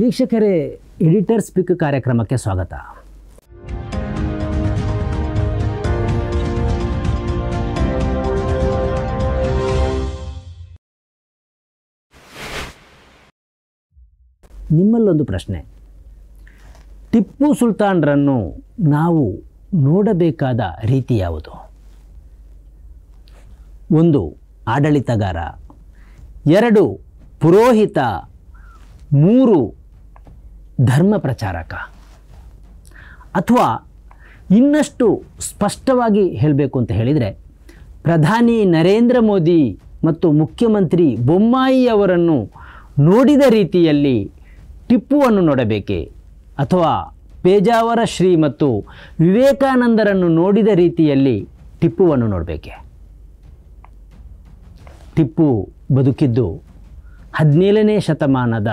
ವೀಕ್ಷಕರೇ ಎಡಿಟರ್ ಪಿಕ್ ಕಾರ್ಯಕ್ರಮಕ್ಕೆ ಸ್ವಾಗತ ನಿಮ್ಮಲ್ಲೊಂದು ಪ್ರಶ್ನೆ ಟಿಪ್ಪು ಸುಲ್ತಾನ್ರನ್ನು ನಾವು ನೋಡಬೇಕಾದ ರೀತಿ ಯಾವುದು ಒಂದು ಆಡಳಿತಗಾರ ಎರಡು ಪುರೋಹಿತ ಮೂರು ಧರ್ಮ ಪ್ರಚಾರಕ ಅಥವಾ ಇನ್ನಷ್ಟು ಸ್ಪಷ್ಟವಾಗಿ ಹೇಳಬೇಕು ಅಂತ ಹೇಳಿದರೆ ಪ್ರಧಾನಿ ನರೇಂದ್ರ ಮೋದಿ ಮತ್ತು ಮುಖ್ಯಮಂತ್ರಿ ಬೊಮ್ಮಾಯಿ ಅವರನ್ನು ನೋಡಿದ ರೀತಿಯಲ್ಲಿ ಟಿಪ್ಪುವನ್ನು ನೋಡಬೇಕೆ ಅಥವಾ ಪೇಜಾವರ ಶ್ರೀ ಮತ್ತು ವಿವೇಕಾನಂದರನ್ನು ನೋಡಿದ ರೀತಿಯಲ್ಲಿ ಟಿಪ್ಪುವನ್ನು ನೋಡಬೇಕೆ ಟಿಪ್ಪು ಬದುಕಿದ್ದು ಹದಿನೇಳನೇ ಶತಮಾನದ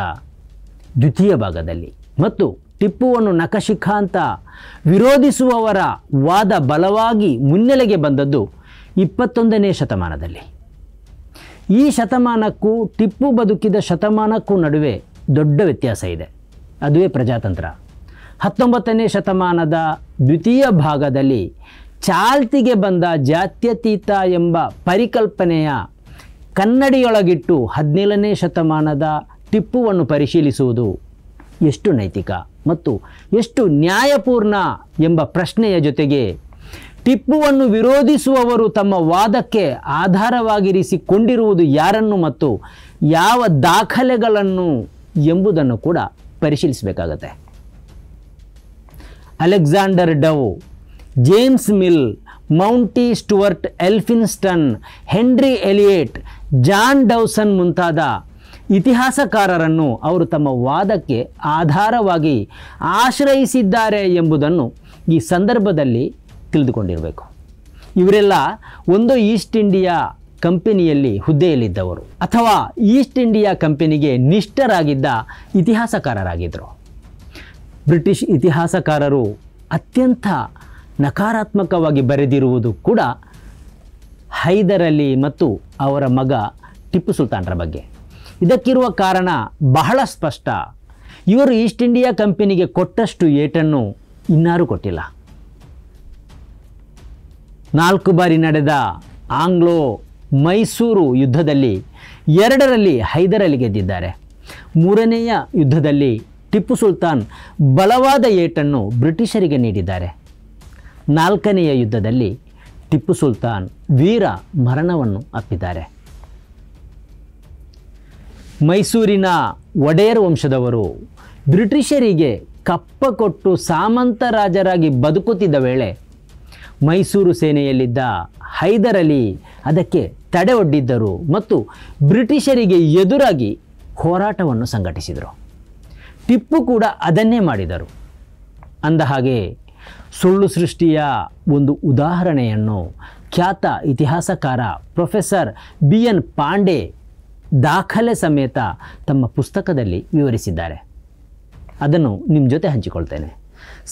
ದ್ವಿತೀಯ ಭಾಗದಲ್ಲಿ ಮತ್ತು ಟಿಪ್ಪುವನ್ನು ನಖಶಿಖಾಂತ ಅಂತ ವಿರೋಧಿಸುವವರ ವಾದ ಬಲವಾಗಿ ಮುನ್ನೆಲೆಗೆ ಬಂದದ್ದು ಇಪ್ಪತ್ತೊಂದನೇ ಶತಮಾನದಲ್ಲಿ ಈ ಶತಮಾನಕ್ಕೂ ಟಿಪ್ಪು ಬದುಕಿದ ಶತಮಾನಕ್ಕೂ ನಡುವೆ ದೊಡ್ಡ ವ್ಯತ್ಯಾಸ ಇದೆ ಅದುವೇ ಪ್ರಜಾತಂತ್ರ ಹತ್ತೊಂಬತ್ತನೇ ಶತಮಾನದ ದ್ವಿತೀಯ ಭಾಗದಲ್ಲಿ ಚಾಲ್ತಿಗೆ ಬಂದ ಜಾತ್ಯತೀತ ಎಂಬ ಪರಿಕಲ್ಪನೆಯ ಕನ್ನಡಿಯೊಳಗಿಟ್ಟು ಹದಿನೇಳನೇ ಶತಮಾನದ ಟಿಪ್ಪುವನ್ನು ಪರಿಶೀಲಿಸುವುದು ಎಷ್ಟು ನೈತಿಕ ಮತ್ತು ಎಷ್ಟು ನ್ಯಾಯಪೂರ್ಣ ಎಂಬ ಪ್ರಶ್ನೆಯ ಜೊತೆಗೆ ಟಿಪ್ಪುವನ್ನು ವಿರೋಧಿಸುವವರು ತಮ್ಮ ವಾದಕ್ಕೆ ಆಧಾರವಾಗಿರಿಸಿಕೊಂಡಿರುವುದು ಯಾರನ್ನು ಮತ್ತು ಯಾವ ದಾಖಲೆಗಳನ್ನು ಎಂಬುದನ್ನು ಕೂಡ ಪರಿಶೀಲಿಸಬೇಕಾಗತ್ತೆ Alexander Dow James Mill Mountstuart Elphinstone Henry Elliot John Dowson ಮುಂತಾದ ಇತಿಹಾಸಕಾರರನ್ನು ಅವರು ತಮ್ಮ ವಾದಕ್ಕೆ ಆಧಾರವಾಗಿ ಆಶ್ರಯಿಸಿದ್ದಾರೆ ಎಂಬುದನ್ನು ಈ ಸಂದರ್ಭದಲ್ಲಿ ತಿಳಿದುಕೊಂಡಿರಬೇಕು ಇವರೆಲ್ಲ ಒಂದು ಈಸ್ಟ್ ಇಂಡಿಯಾ ಕಂಪನಿಯಲ್ಲಿ ಹುದ್ದೆಯಲ್ಲಿದ್ದವರು ಅಥವಾ ಈಸ್ಟ್ ಇಂಡಿಯಾ ಕಂಪನಿಗೆ ನಿಷ್ಠರಾಗಿದ್ದ ಇತಿಹಾಸಕಾರರಾಗಿದ್ದರು ಬ್ರಿಟಿಷ್ ಇತಿಹಾಸಕಾರರು ಅತ್ಯಂತ ನಕಾರಾತ್ಮಕವಾಗಿ ಬರೆದಿರುವುದು ಕೂಡ ಹೈದರಲಿ ಮತ್ತು ಅವರ ಮಗ ಟಿಪ್ಪು ಸುಲ್ತಾನರ ಬಗ್ಗೆ ಇದಕ್ಕಿರುವ ಕಾರಣ ಬಹಳ ಸ್ಪಷ್ಟ ಇವರು ಈಸ್ಟ್ ಇಂಡಿಯಾ ಕಂಪನಿಗೆ ಕೊಟ್ಟಷ್ಟು ಏಟನ್ನು ಇನ್ನಾರು ಕೊಟ್ಟಿಲ್ಲ ನಾಲ್ಕು ಬಾರಿ ನಡೆದ ಆಂಗ್ಲೋ ಮೈಸೂರು ಯುದ್ಧದಲ್ಲಿ ಎರಡರಲ್ಲಿ ಹೈದರಲ್ಲಿ ಗೆದ್ದಿದ್ದಾರೆ ಮೂರನೆಯ ಯುದ್ಧದಲ್ಲಿ ಟಿಪ್ಪು ಸುಲ್ತಾನ್ ಬಲವಾದ ಏಟನ್ನು ಬ್ರಿಟಿಷರಿಗೆ ನೀಡಿದ್ದಾರೆ ನಾಲ್ಕನೆಯ ಯುದ್ಧದಲ್ಲಿ ಟಿಪ್ಪು ಸುಲ್ತಾನ್ ವೀರ ಮರಣವನ್ನು ಅಪ್ಪಿದ್ದಾರೆ ಮೈಸೂರಿನ ಒಡೆಯರ್ ವಂಶದವರು ಬ್ರಿಟಿಷರಿಗೆ ಕಪ್ಪ ಕೊಟ್ಟು ಸಾಮಂತ ರಾಜರಾಗಿ ಬದುಕುತ್ತಿದ್ದ ವೇಳೆ ಮೈಸೂರು ಸೇನೆಯಲ್ಲಿದ್ದ ಹೈದರ್ ಅಲಿ ಅದಕ್ಕೆ ತಡೆ ಒಡ್ಡಿದ್ದರು ಮತ್ತು ಬ್ರಿಟಿಷರಿಗೆ ಎದುರಾಗಿ ಹೋರಾಟವನ್ನು ಸಂಘಟಿಸಿದರು ಟಿಪ್ಪು ಕೂಡ ಅದನ್ನೇ ಮಾಡಿದರು ಹಾಗೆ ಸುಳ್ಳು ಸೃಷ್ಟಿಯ ಒಂದು ಉದಾಹರಣೆಯನ್ನು ಖ್ಯಾತ ಇತಿಹಾಸಕಾರ ಪ್ರೊಫೆಸರ್ ಬಿ ಎನ್ ಪಾಂಡೆ ದಾಖಲೆ ಸಮೇತ ತಮ್ಮ ಪುಸ್ತಕದಲ್ಲಿ ವಿವರಿಸಿದ್ದಾರೆ ಅದನ್ನು ನಿಮ್ಮ ಜೊತೆ ಹಂಚಿಕೊಳ್ತೇನೆ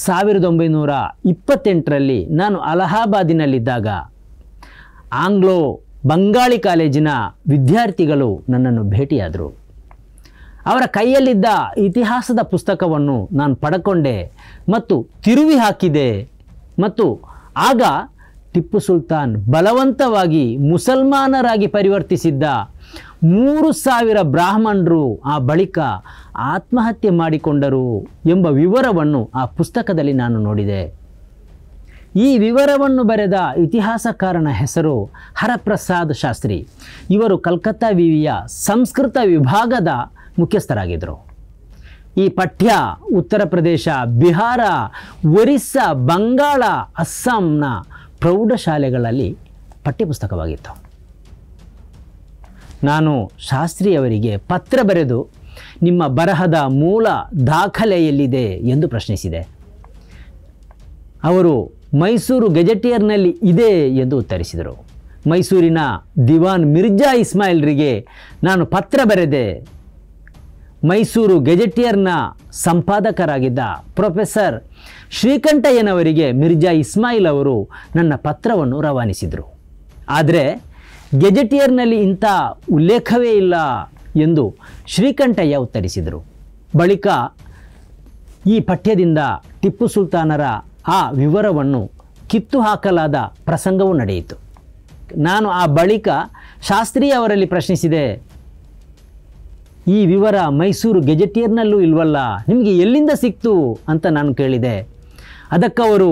ಸಾವಿರದ ಒಂಬೈನೂರ ಇಪ್ಪತ್ತೆಂಟರಲ್ಲಿ ನಾನು ಅಲಹಾಬಾದಿನಲ್ಲಿದ್ದಾಗ ಆಂಗ್ಲೋ ಬಂಗಾಳಿ ಕಾಲೇಜಿನ ವಿದ್ಯಾರ್ಥಿಗಳು ನನ್ನನ್ನು ಭೇಟಿಯಾದರು ಅವರ ಕೈಯಲ್ಲಿದ್ದ ಇತಿಹಾಸದ ಪುಸ್ತಕವನ್ನು ನಾನು ಪಡ್ಕೊಂಡೆ ಮತ್ತು ತಿರುವಿ ಹಾಕಿದೆ ಮತ್ತು ಆಗ ಟಿಪ್ಪು ಸುಲ್ತಾನ್ ಬಲವಂತವಾಗಿ ಮುಸಲ್ಮಾನರಾಗಿ ಪರಿವರ್ತಿಸಿದ್ದ ಮೂರು ಸಾವಿರ ಬ್ರಾಹ್ಮಣರು ಆ ಬಳಿಕ ಆತ್ಮಹತ್ಯೆ ಮಾಡಿಕೊಂಡರು ಎಂಬ ವಿವರವನ್ನು ಆ ಪುಸ್ತಕದಲ್ಲಿ ನಾನು ನೋಡಿದೆ ಈ ವಿವರವನ್ನು ಬರೆದ ಇತಿಹಾಸಕಾರನ ಹೆಸರು ಹರಪ್ರಸಾದ್ ಶಾಸ್ತ್ರಿ ಇವರು ಕಲ್ಕತ್ತಾ ವಿವಿಯ ಸಂಸ್ಕೃತ ವಿಭಾಗದ ಮುಖ್ಯಸ್ಥರಾಗಿದ್ದರು ಈ ಪಠ್ಯ ಉತ್ತರ ಪ್ರದೇಶ ಬಿಹಾರ ಒರಿಸ್ಸಾ ಬಂಗಾಳ ಅಸ್ಸಾಂನ ಪ್ರೌಢಶಾಲೆಗಳಲ್ಲಿ ಪಠ್ಯಪುಸ್ತಕವಾಗಿತ್ತು ನಾನು ಶಾಸ್ತ್ರಿಯವರಿಗೆ ಪತ್ರ ಬರೆದು ನಿಮ್ಮ ಬರಹದ ಮೂಲ ದಾಖಲೆಯಲ್ಲಿದೆ ಎಂದು ಪ್ರಶ್ನಿಸಿದೆ ಅವರು ಮೈಸೂರು ಗೆಜೆಟಿಯರ್ನಲ್ಲಿ ಇದೆ ಎಂದು ಉತ್ತರಿಸಿದರು ಮೈಸೂರಿನ ದಿವಾನ್ ಮಿರ್ಜಾ ಇಸ್ಮಾಯಿಲ್ರಿಗೆ ನಾನು ಪತ್ರ ಬರೆದೆ ಮೈಸೂರು ಗೆಜೆಟಿಯರ್ನ ಸಂಪಾದಕರಾಗಿದ್ದ ಪ್ರೊಫೆಸರ್ ಶ್ರೀಕಂಠಯ್ಯನವರಿಗೆ ಮಿರ್ಜಾ ಇಸ್ಮಾಯಿಲ್ ಅವರು ನನ್ನ ಪತ್ರವನ್ನು ರವಾನಿಸಿದರು ಆದರೆ ಗೆಜೆಟಿಯರ್ನಲ್ಲಿ ಇಂಥ ಉಲ್ಲೇಖವೇ ಇಲ್ಲ ಎಂದು ಶ್ರೀಕಂಠಯ್ಯ ಉತ್ತರಿಸಿದರು ಬಳಿಕ ಈ ಪಠ್ಯದಿಂದ ಟಿಪ್ಪು ಸುಲ್ತಾನರ ಆ ವಿವರವನ್ನು ಕಿತ್ತು ಹಾಕಲಾದ ಪ್ರಸಂಗವೂ ನಡೆಯಿತು ನಾನು ಆ ಬಳಿಕ ಶಾಸ್ತ್ರಿ ಅವರಲ್ಲಿ ಪ್ರಶ್ನಿಸಿದೆ ಈ ವಿವರ ಮೈಸೂರು ಗೆಜೆಟಿಯರ್ನಲ್ಲೂ ಇಲ್ವಲ್ಲ ನಿಮಗೆ ಎಲ್ಲಿಂದ ಸಿಕ್ತು ಅಂತ ನಾನು ಕೇಳಿದೆ ಅದಕ್ಕವರು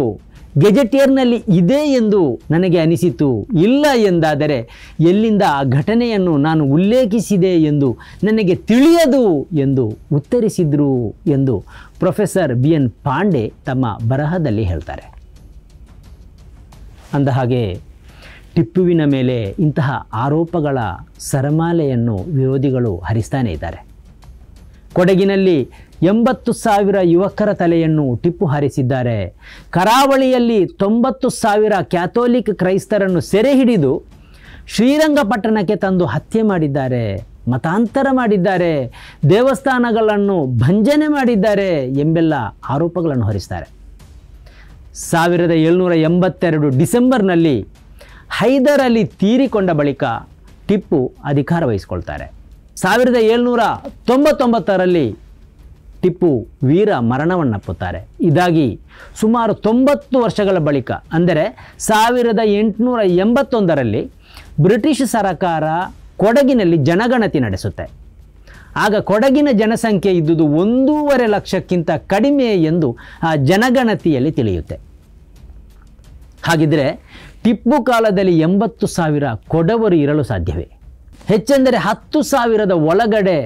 ಗೆಜೆಟಿಯರ್ನಲ್ಲಿ ಇದೆ ಎಂದು ನನಗೆ ಅನಿಸಿತು ಇಲ್ಲ ಎಂದಾದರೆ ಎಲ್ಲಿಂದ ಆ ಘಟನೆಯನ್ನು ನಾನು ಉಲ್ಲೇಖಿಸಿದೆ ಎಂದು ನನಗೆ ತಿಳಿಯದು ಎಂದು ಉತ್ತರಿಸಿದರು ಎಂದು ಪ್ರೊಫೆಸರ್ ಬಿ ಎನ್ ಪಾಂಡೆ ತಮ್ಮ ಬರಹದಲ್ಲಿ ಹೇಳ್ತಾರೆ ಅಂದಹಾಗೆ ಟಿಪ್ಪುವಿನ ಮೇಲೆ ಇಂತಹ ಆರೋಪಗಳ ಸರಮಾಲೆಯನ್ನು ವಿರೋಧಿಗಳು ಹರಿಸ್ತಾನೇ ಇದ್ದಾರೆ ಕೊಡಗಿನಲ್ಲಿ ಎಂಬತ್ತು ಸಾವಿರ ಯುವಕರ ತಲೆಯನ್ನು ಟಿಪ್ಪು ಹಾರಿಸಿದ್ದಾರೆ ಕರಾವಳಿಯಲ್ಲಿ ತೊಂಬತ್ತು ಸಾವಿರ ಕ್ಯಾಥೋಲಿಕ್ ಕ್ರೈಸ್ತರನ್ನು ಸೆರೆ ಹಿಡಿದು ಶ್ರೀರಂಗಪಟ್ಟಣಕ್ಕೆ ತಂದು ಹತ್ಯೆ ಮಾಡಿದ್ದಾರೆ ಮತಾಂತರ ಮಾಡಿದ್ದಾರೆ ದೇವಸ್ಥಾನಗಳನ್ನು ಭಂಜನೆ ಮಾಡಿದ್ದಾರೆ ಎಂಬೆಲ್ಲ ಆರೋಪಗಳನ್ನು ಹೊರಿಸ್ತಾರೆ ಸಾವಿರದ ಏಳ್ನೂರ ಎಂಬತ್ತೆರಡು ಡಿಸೆಂಬರ್ನಲ್ಲಿ ಹೈದರ್ ಅಲಿ ತೀರಿಕೊಂಡ ಬಳಿಕ ಟಿಪ್ಪು ಅಧಿಕಾರ ವಹಿಸಿಕೊಳ್ತಾರೆ ಸಾವಿರದ ಏಳ್ನೂರ ತೊಂಬತ್ತೊಂಬತ್ತರಲ್ಲಿ ಟಿಪ್ಪು ವೀರ ಮರಣವನ್ನಪ್ಪುತ್ತಾರೆ ಇದಾಗಿ ಸುಮಾರು ತೊಂಬತ್ತು ವರ್ಷಗಳ ಬಳಿಕ ಅಂದರೆ ಸಾವಿರದ ಎಂಟುನೂರ ಎಂಬತ್ತೊಂದರಲ್ಲಿ ಬ್ರಿಟಿಷ್ ಸರಕಾರ ಕೊಡಗಿನಲ್ಲಿ ಜನಗಣತಿ ನಡೆಸುತ್ತೆ ಆಗ ಕೊಡಗಿನ ಜನಸಂಖ್ಯೆ ಇದ್ದುದು ಒಂದೂವರೆ ಲಕ್ಷಕ್ಕಿಂತ ಕಡಿಮೆ ಎಂದು ಆ ಜನಗಣತಿಯಲ್ಲಿ ತಿಳಿಯುತ್ತೆ ಹಾಗಿದ್ರೆ ಟಿಪ್ಪು ಕಾಲದಲ್ಲಿ ಎಂಬತ್ತು ಸಾವಿರ ಕೊಡವರು ಇರಲು ಸಾಧ್ಯವೇ ಹೆಚ್ಚೆಂದರೆ ಹತ್ತು ಸಾವಿರದ ಒಳಗಡೆ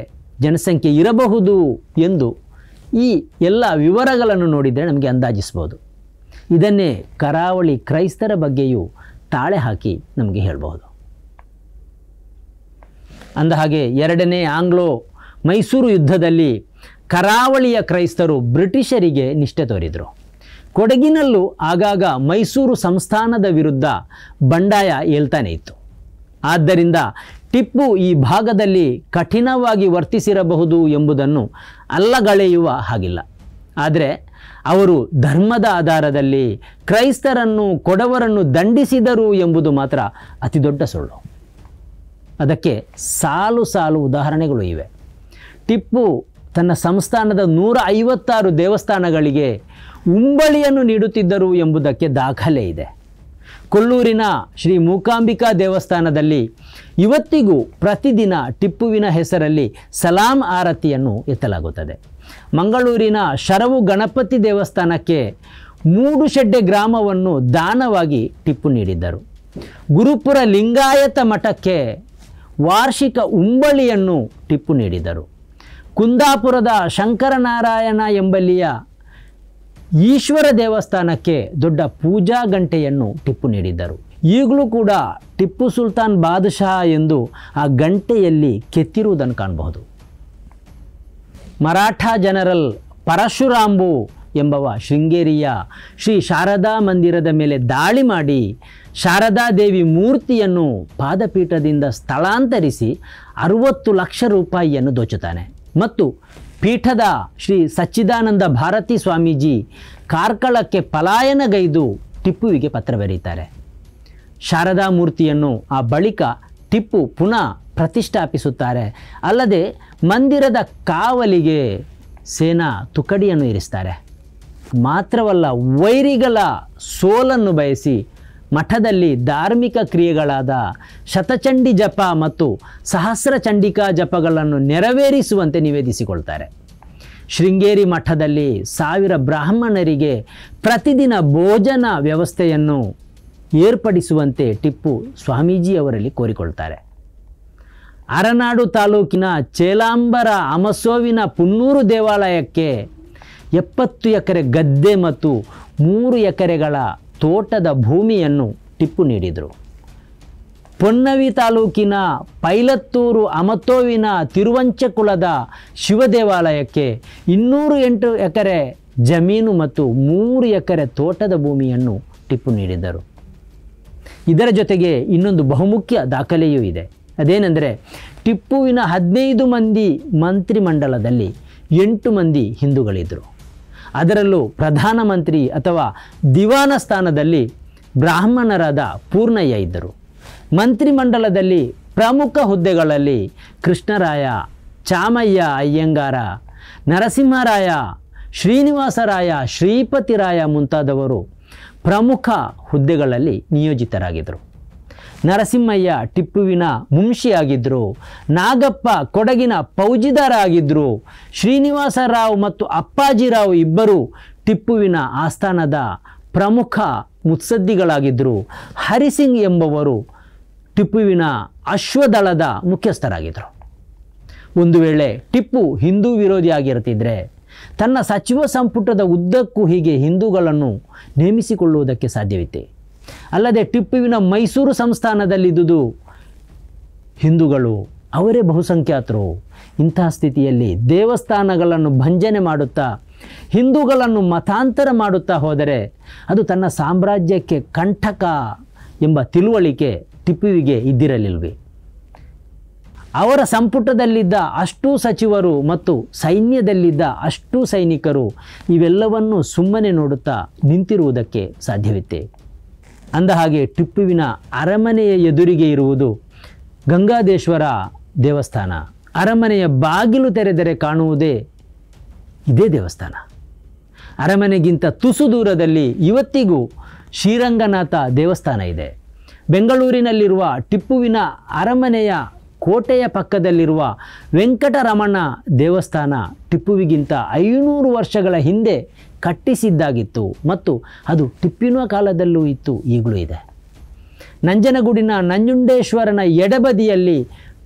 ಜನಸಂಖ್ಯೆ ಇರಬಹುದು ಎಂದು ಈ ಎಲ್ಲ ವಿವರಗಳನ್ನು ನೋಡಿದರೆ ನಮಗೆ ಅಂದಾಜಿಸ್ಬೋದು ಇದನ್ನೇ ಕರಾವಳಿ ಕ್ರೈಸ್ತರ ಬಗ್ಗೆಯೂ ತಾಳೆ ಹಾಕಿ ನಮಗೆ ಹೇಳಬಹುದು ಅಂದಹಾಗೆ ಎರಡನೇ ಆಂಗ್ಲೋ ಮೈಸೂರು ಯುದ್ಧದಲ್ಲಿ ಕರಾವಳಿಯ ಕ್ರೈಸ್ತರು ಬ್ರಿಟಿಷರಿಗೆ ನಿಷ್ಠೆ ತೋರಿದರು ಕೊಡಗಿನಲ್ಲೂ ಆಗಾಗ ಮೈಸೂರು ಸಂಸ್ಥಾನದ ವಿರುದ್ಧ ಬಂಡಾಯ ಏಳ್ತಾನೆ ಇತ್ತು ಆದ್ದರಿಂದ ಟಿಪ್ಪು ಈ ಭಾಗದಲ್ಲಿ ಕಠಿಣವಾಗಿ ವರ್ತಿಸಿರಬಹುದು ಎಂಬುದನ್ನು ಅಲ್ಲಗಳೆಯುವ ಹಾಗಿಲ್ಲ ಆದರೆ ಅವರು ಧರ್ಮದ ಆಧಾರದಲ್ಲಿ ಕ್ರೈಸ್ತರನ್ನು ಕೊಡವರನ್ನು ದಂಡಿಸಿದರು ಎಂಬುದು ಮಾತ್ರ ಅತಿದೊಡ್ಡ ಸುಳ್ಳು ಅದಕ್ಕೆ ಸಾಲು ಸಾಲು ಉದಾಹರಣೆಗಳು ಇವೆ ಟಿಪ್ಪು ತನ್ನ ಸಂಸ್ಥಾನದ ನೂರ ಐವತ್ತಾರು ದೇವಸ್ಥಾನಗಳಿಗೆ ಉಂಬಳಿಯನ್ನು ನೀಡುತ್ತಿದ್ದರು ಎಂಬುದಕ್ಕೆ ದಾಖಲೆ ಇದೆ ಕೊಲ್ಲೂರಿನ ಶ್ರೀ ಮೂಕಾಂಬಿಕಾ ದೇವಸ್ಥಾನದಲ್ಲಿ ಇವತ್ತಿಗೂ ಪ್ರತಿದಿನ ಟಿಪ್ಪುವಿನ ಹೆಸರಲ್ಲಿ ಸಲಾಂ ಆರತಿಯನ್ನು ಎತ್ತಲಾಗುತ್ತದೆ ಮಂಗಳೂರಿನ ಶರವು ಗಣಪತಿ ದೇವಸ್ಥಾನಕ್ಕೆ ಮೂಡುಶೆಡ್ಡೆ ಗ್ರಾಮವನ್ನು ದಾನವಾಗಿ ಟಿಪ್ಪು ನೀಡಿದ್ದರು ಗುರುಪುರ ಲಿಂಗಾಯತ ಮಠಕ್ಕೆ ವಾರ್ಷಿಕ ಉಂಬಳಿಯನ್ನು ಟಿಪ್ಪು ನೀಡಿದರು ಕುಂದಾಪುರದ ಶಂಕರನಾರಾಯಣ ಎಂಬಲ್ಲಿಯ ಈಶ್ವರ ದೇವಸ್ಥಾನಕ್ಕೆ ದೊಡ್ಡ ಪೂಜಾ ಗಂಟೆಯನ್ನು ಟಿಪ್ಪು ನೀಡಿದ್ದರು ಈಗಲೂ ಕೂಡ ಟಿಪ್ಪು ಸುಲ್ತಾನ್ ಬಾದಶಾ ಎಂದು ಆ ಗಂಟೆಯಲ್ಲಿ ಕೆತ್ತಿರುವುದನ್ನು ಕಾಣಬಹುದು ಮರಾಠ ಜನರಲ್ ಪರಶುರಾಂಬು ಎಂಬವ ಶೃಂಗೇರಿಯ ಶ್ರೀ ಶಾರದಾ ಮಂದಿರದ ಮೇಲೆ ದಾಳಿ ಮಾಡಿ ಶಾರದಾ ದೇವಿ ಮೂರ್ತಿಯನ್ನು ಪಾದಪೀಠದಿಂದ ಸ್ಥಳಾಂತರಿಸಿ ಅರುವತ್ತು ಲಕ್ಷ ರೂಪಾಯಿಯನ್ನು ದೋಚುತ್ತಾನೆ ಮತ್ತು ಪೀಠದ ಶ್ರೀ ಸಚ್ಚಿದಾನಂದ ಭಾರತಿ ಸ್ವಾಮೀಜಿ ಕಾರ್ಕಳಕ್ಕೆ ಪಲಾಯನಗೈದು ಟಿಪ್ಪುವಿಗೆ ಪತ್ರ ಬರೀತಾರೆ ಶಾರದಾ ಮೂರ್ತಿಯನ್ನು ಆ ಬಳಿಕ ಟಿಪ್ಪು ಪುನಃ ಪ್ರತಿಷ್ಠಾಪಿಸುತ್ತಾರೆ ಅಲ್ಲದೆ ಮಂದಿರದ ಕಾವಲಿಗೆ ಸೇನಾ ತುಕಡಿಯನ್ನು ಇರಿಸ್ತಾರೆ ಮಾತ್ರವಲ್ಲ ವೈರಿಗಳ ಸೋಲನ್ನು ಬಯಸಿ ಮಠದಲ್ಲಿ ಧಾರ್ಮಿಕ ಕ್ರಿಯೆಗಳಾದ ಶತಚಂಡಿ ಜಪ ಮತ್ತು ಸಹಸ್ರ ಚಂಡಿಕಾ ಜಪಗಳನ್ನು ನೆರವೇರಿಸುವಂತೆ ನಿವೇದಿಸಿಕೊಳ್ತಾರೆ ಶೃಂಗೇರಿ ಮಠದಲ್ಲಿ ಸಾವಿರ ಬ್ರಾಹ್ಮಣರಿಗೆ ಪ್ರತಿದಿನ ಭೋಜನ ವ್ಯವಸ್ಥೆಯನ್ನು ಏರ್ಪಡಿಸುವಂತೆ ಟಿಪ್ಪು ಸ್ವಾಮೀಜಿಯವರಲ್ಲಿ ಕೋರಿಕೊಳ್ತಾರೆ ಅರನಾಡು ತಾಲೂಕಿನ ಚೇಲಾಂಬರ ಅಮಸೋವಿನ ಪುನ್ನೂರು ದೇವಾಲಯಕ್ಕೆ ಎಪ್ಪತ್ತು ಎಕರೆ ಗದ್ದೆ ಮತ್ತು ಮೂರು ಎಕರೆಗಳ ತೋಟದ ಭೂಮಿಯನ್ನು ಟಿಪ್ಪು ನೀಡಿದರು ಪೊನ್ನವಿ ತಾಲೂಕಿನ ಪೈಲತ್ತೂರು ಅಮತೋವಿನ ತಿರುವಂಚಕುಳದ ದೇವಾಲಯಕ್ಕೆ ಇನ್ನೂರು ಎಂಟು ಎಕರೆ ಜಮೀನು ಮತ್ತು ಮೂರು ಎಕರೆ ತೋಟದ ಭೂಮಿಯನ್ನು ಟಿಪ್ಪು ನೀಡಿದರು ಇದರ ಜೊತೆಗೆ ಇನ್ನೊಂದು ಬಹುಮುಖ್ಯ ದಾಖಲೆಯೂ ಇದೆ ಅದೇನೆಂದರೆ ಟಿಪ್ಪುವಿನ ಹದಿನೈದು ಮಂದಿ ಮಂತ್ರಿಮಂಡಲದಲ್ಲಿ ಎಂಟು ಮಂದಿ ಹಿಂದೂಗಳಿದ್ದರು ಅದರಲ್ಲೂ ಪ್ರಧಾನಮಂತ್ರಿ ಅಥವಾ ದಿವಾನ ಸ್ಥಾನದಲ್ಲಿ ಬ್ರಾಹ್ಮಣರಾದ ಪೂರ್ಣಯ್ಯ ಇದ್ದರು ಮಂತ್ರಿಮಂಡಲದಲ್ಲಿ ಪ್ರಮುಖ ಹುದ್ದೆಗಳಲ್ಲಿ ಕೃಷ್ಣರಾಯ ಚಾಮಯ್ಯ ಅಯ್ಯಂಗಾರ ನರಸಿಂಹರಾಯ ಶ್ರೀನಿವಾಸರಾಯ ಶ್ರೀಪತಿರಾಯ ಮುಂತಾದವರು ಪ್ರಮುಖ ಹುದ್ದೆಗಳಲ್ಲಿ ನಿಯೋಜಿತರಾಗಿದ್ದರು ನರಸಿಂಹಯ್ಯ ಟಿಪ್ಪುವಿನ ಮುಂಶಿಯಾಗಿದ್ದರು ನಾಗಪ್ಪ ಕೊಡಗಿನ ಶ್ರೀನಿವಾಸ ಶ್ರೀನಿವಾಸರಾವ್ ಮತ್ತು ಅಪ್ಪಾಜಿರಾವ್ ಇಬ್ಬರು ಟಿಪ್ಪುವಿನ ಆಸ್ಥಾನದ ಪ್ರಮುಖ ಮುತ್ಸದ್ದಿಗಳಾಗಿದ್ದರು ಹರಿಸಿಂಗ್ ಎಂಬವರು ಟಿಪ್ಪುವಿನ ಅಶ್ವದಳದ ಮುಖ್ಯಸ್ಥರಾಗಿದ್ದರು ಒಂದು ವೇಳೆ ಟಿಪ್ಪು ಹಿಂದೂ ವಿರೋಧಿ ಆಗಿರುತ್ತಿದ್ದರೆ ತನ್ನ ಸಚಿವ ಸಂಪುಟದ ಉದ್ದಕ್ಕೂ ಹೀಗೆ ಹಿಂದೂಗಳನ್ನು ನೇಮಿಸಿಕೊಳ್ಳುವುದಕ್ಕೆ ಸಾಧ್ಯವಿದೆ ಅಲ್ಲದೆ ಟಿಪ್ಪುವಿನ ಮೈಸೂರು ಸಂಸ್ಥಾನದಲ್ಲಿದ್ದುದು ಹಿಂದೂಗಳು ಅವರೇ ಬಹುಸಂಖ್ಯಾತರು ಇಂತಹ ಸ್ಥಿತಿಯಲ್ಲಿ ದೇವಸ್ಥಾನಗಳನ್ನು ಭಂಜನೆ ಮಾಡುತ್ತಾ ಹಿಂದೂಗಳನ್ನು ಮತಾಂತರ ಮಾಡುತ್ತಾ ಹೋದರೆ ಅದು ತನ್ನ ಸಾಮ್ರಾಜ್ಯಕ್ಕೆ ಕಂಠಕ ಎಂಬ ತಿಳುವಳಿಕೆ ಟಿಪ್ಪುವಿಗೆ ಇದ್ದಿರಲಿಲ್ವಿ ಅವರ ಸಂಪುಟದಲ್ಲಿದ್ದ ಅಷ್ಟೂ ಸಚಿವರು ಮತ್ತು ಸೈನ್ಯದಲ್ಲಿದ್ದ ಅಷ್ಟೂ ಸೈನಿಕರು ಇವೆಲ್ಲವನ್ನೂ ಸುಮ್ಮನೆ ನೋಡುತ್ತಾ ನಿಂತಿರುವುದಕ್ಕೆ ಸಾಧ್ಯವಿತ್ತೆ ಅಂದ ಹಾಗೆ ಟಿಪ್ಪುವಿನ ಅರಮನೆಯ ಎದುರಿಗೆ ಇರುವುದು ಗಂಗಾದೇಶ್ವರ ದೇವಸ್ಥಾನ ಅರಮನೆಯ ಬಾಗಿಲು ತೆರೆದರೆ ಕಾಣುವುದೇ ಇದೇ ದೇವಸ್ಥಾನ ಅರಮನೆಗಿಂತ ತುಸು ದೂರದಲ್ಲಿ ಇವತ್ತಿಗೂ ಶ್ರೀರಂಗನಾಥ ದೇವಸ್ಥಾನ ಇದೆ ಬೆಂಗಳೂರಿನಲ್ಲಿರುವ ಟಿಪ್ಪುವಿನ ಅರಮನೆಯ ಕೋಟೆಯ ಪಕ್ಕದಲ್ಲಿರುವ ವೆಂಕಟರಮಣ ದೇವಸ್ಥಾನ ಟಿಪ್ಪುವಿಗಿಂತ ಐನೂರು ವರ್ಷಗಳ ಹಿಂದೆ ಕಟ್ಟಿಸಿದ್ದಾಗಿತ್ತು ಮತ್ತು ಅದು ಟಿಪ್ಪಿನ ಕಾಲದಲ್ಲೂ ಇತ್ತು ಈಗಲೂ ಇದೆ ನಂಜನಗೂಡಿನ ನಂಜುಂಡೇಶ್ವರನ ಎಡಬದಿಯಲ್ಲಿ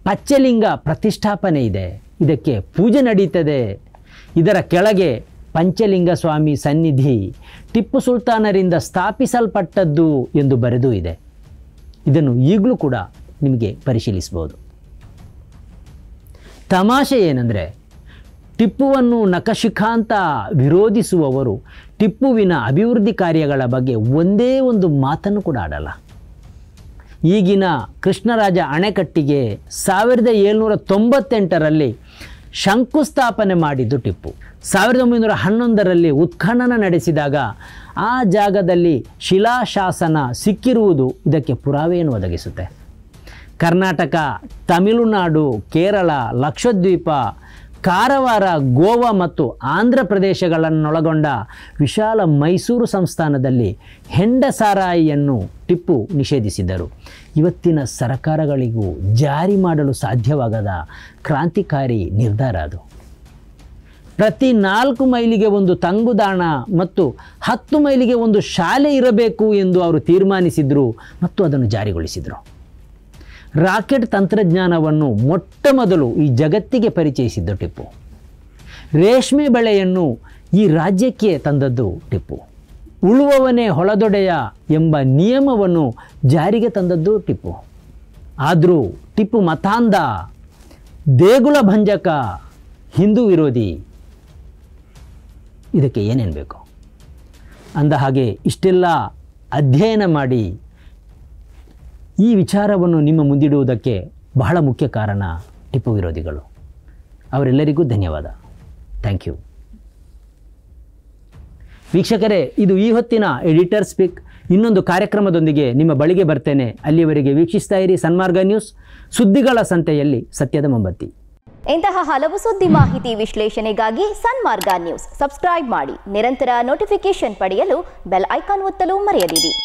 ಪಚ್ಚಲಿಂಗ ಪ್ರತಿಷ್ಠಾಪನೆ ಇದೆ ಇದಕ್ಕೆ ಪೂಜೆ ನಡೆಯುತ್ತದೆ ಇದರ ಕೆಳಗೆ ಪಂಚಲಿಂಗ ಸ್ವಾಮಿ ಸನ್ನಿಧಿ ಟಿಪ್ಪು ಸುಲ್ತಾನರಿಂದ ಸ್ಥಾಪಿಸಲ್ಪಟ್ಟದ್ದು ಎಂದು ಬರೆದೂ ಇದೆ ಇದನ್ನು ಈಗಲೂ ಕೂಡ ನಿಮಗೆ ಪರಿಶೀಲಿಸ್ಬೋದು ತಮಾಷೆ ಏನಂದರೆ ಟಿಪ್ಪುವನ್ನು ನಖಶಿಖಾಂತ ವಿರೋಧಿಸುವವರು ಟಿಪ್ಪುವಿನ ಅಭಿವೃದ್ಧಿ ಕಾರ್ಯಗಳ ಬಗ್ಗೆ ಒಂದೇ ಒಂದು ಮಾತನ್ನು ಕೂಡ ಆಡಲ್ಲ ಈಗಿನ ಕೃಷ್ಣರಾಜ ಅಣೆಕಟ್ಟಿಗೆ ಸಾವಿರದ ಏಳ್ನೂರ ತೊಂಬತ್ತೆಂಟರಲ್ಲಿ ಶಂಕುಸ್ಥಾಪನೆ ಮಾಡಿದ್ದು ಟಿಪ್ಪು ಸಾವಿರದ ಒಂಬೈನೂರ ಹನ್ನೊಂದರಲ್ಲಿ ಉತ್ಖನನ ನಡೆಸಿದಾಗ ಆ ಜಾಗದಲ್ಲಿ ಶಿಲಾಶಾಸನ ಸಿಕ್ಕಿರುವುದು ಇದಕ್ಕೆ ಪುರಾವೆಯನ್ನು ಒದಗಿಸುತ್ತೆ ಕರ್ನಾಟಕ ತಮಿಳುನಾಡು ಕೇರಳ ಲಕ್ಷದ್ವೀಪ ಕಾರವಾರ ಗೋವಾ ಮತ್ತು ಆಂಧ್ರ ಪ್ರದೇಶಗಳನ್ನೊಳಗೊಂಡ ವಿಶಾಲ ಮೈಸೂರು ಸಂಸ್ಥಾನದಲ್ಲಿ ಹೆಂಡಸಾರಾಯಿಯನ್ನು ಟಿಪ್ಪು ನಿಷೇಧಿಸಿದರು ಇವತ್ತಿನ ಸರ್ಕಾರಗಳಿಗೂ ಜಾರಿ ಮಾಡಲು ಸಾಧ್ಯವಾಗದ ಕ್ರಾಂತಿಕಾರಿ ನಿರ್ಧಾರ ಅದು ಪ್ರತಿ ನಾಲ್ಕು ಮೈಲಿಗೆ ಒಂದು ತಂಗುದಾಣ ಮತ್ತು ಹತ್ತು ಮೈಲಿಗೆ ಒಂದು ಶಾಲೆ ಇರಬೇಕು ಎಂದು ಅವರು ತೀರ್ಮಾನಿಸಿದರು ಮತ್ತು ಅದನ್ನು ಜಾರಿಗೊಳಿಸಿದರು ರಾಕೆಟ್ ತಂತ್ರಜ್ಞಾನವನ್ನು ಮೊಟ್ಟ ಮೊದಲು ಈ ಜಗತ್ತಿಗೆ ಪರಿಚಯಿಸಿದ್ದು ಟಿಪ್ಪು ರೇಷ್ಮೆ ಬೆಳೆಯನ್ನು ಈ ರಾಜ್ಯಕ್ಕೆ ತಂದದ್ದು ಟಿಪ್ಪು ಉಳುವವನೇ ಹೊಲದೊಡೆಯ ಎಂಬ ನಿಯಮವನ್ನು ಜಾರಿಗೆ ತಂದದ್ದು ಟಿಪ್ಪು ಆದರೂ ಟಿಪ್ಪು ಮತಾಂಧ ದೇಗುಲ ಭಂಜಕ ಹಿಂದೂ ವಿರೋಧಿ ಇದಕ್ಕೆ ಏನೇನು ಬೇಕು ಅಂದ ಹಾಗೆ ಇಷ್ಟೆಲ್ಲ ಅಧ್ಯಯನ ಮಾಡಿ ಈ ವಿಚಾರವನ್ನು ನಿಮ್ಮ ಮುಂದಿಡುವುದಕ್ಕೆ ಬಹಳ ಮುಖ್ಯ ಕಾರಣ ಟಿಪ್ಪು ವಿರೋಧಿಗಳು ಅವರೆಲ್ಲರಿಗೂ ಧನ್ಯವಾದ ಥ್ಯಾಂಕ್ ಯು ವೀಕ್ಷಕರೇ ಇದು ಈ ಹೊತ್ತಿನ ಎಡಿಟರ್ ಸ್ಪೀಕ್ ಇನ್ನೊಂದು ಕಾರ್ಯಕ್ರಮದೊಂದಿಗೆ ನಿಮ್ಮ ಬಳಿಗೆ ಬರ್ತೇನೆ ಅಲ್ಲಿಯವರೆಗೆ ವೀಕ್ಷಿಸ್ತಾ ಇರಿ ಸನ್ಮಾರ್ಗ ನ್ಯೂಸ್ ಸುದ್ದಿಗಳ ಸಂತೆಯಲ್ಲಿ ಸತ್ಯದ ಮೊಂಬತ್ತಿ ಇಂತಹ ಹಲವು ಸುದ್ದಿ ಮಾಹಿತಿ ವಿಶ್ಲೇಷಣೆಗಾಗಿ ಸನ್ಮಾರ್ಗ ನ್ಯೂಸ್ ಸಬ್ಸ್ಕ್ರೈಬ್ ಮಾಡಿ ನಿರಂತರ ನೋಟಿಫಿಕೇಶನ್ ಪಡೆಯಲು ಬೆಲ್ ಐಕಾನ್ ಒತ್ತಲು ಮರೆಯದಿರಿ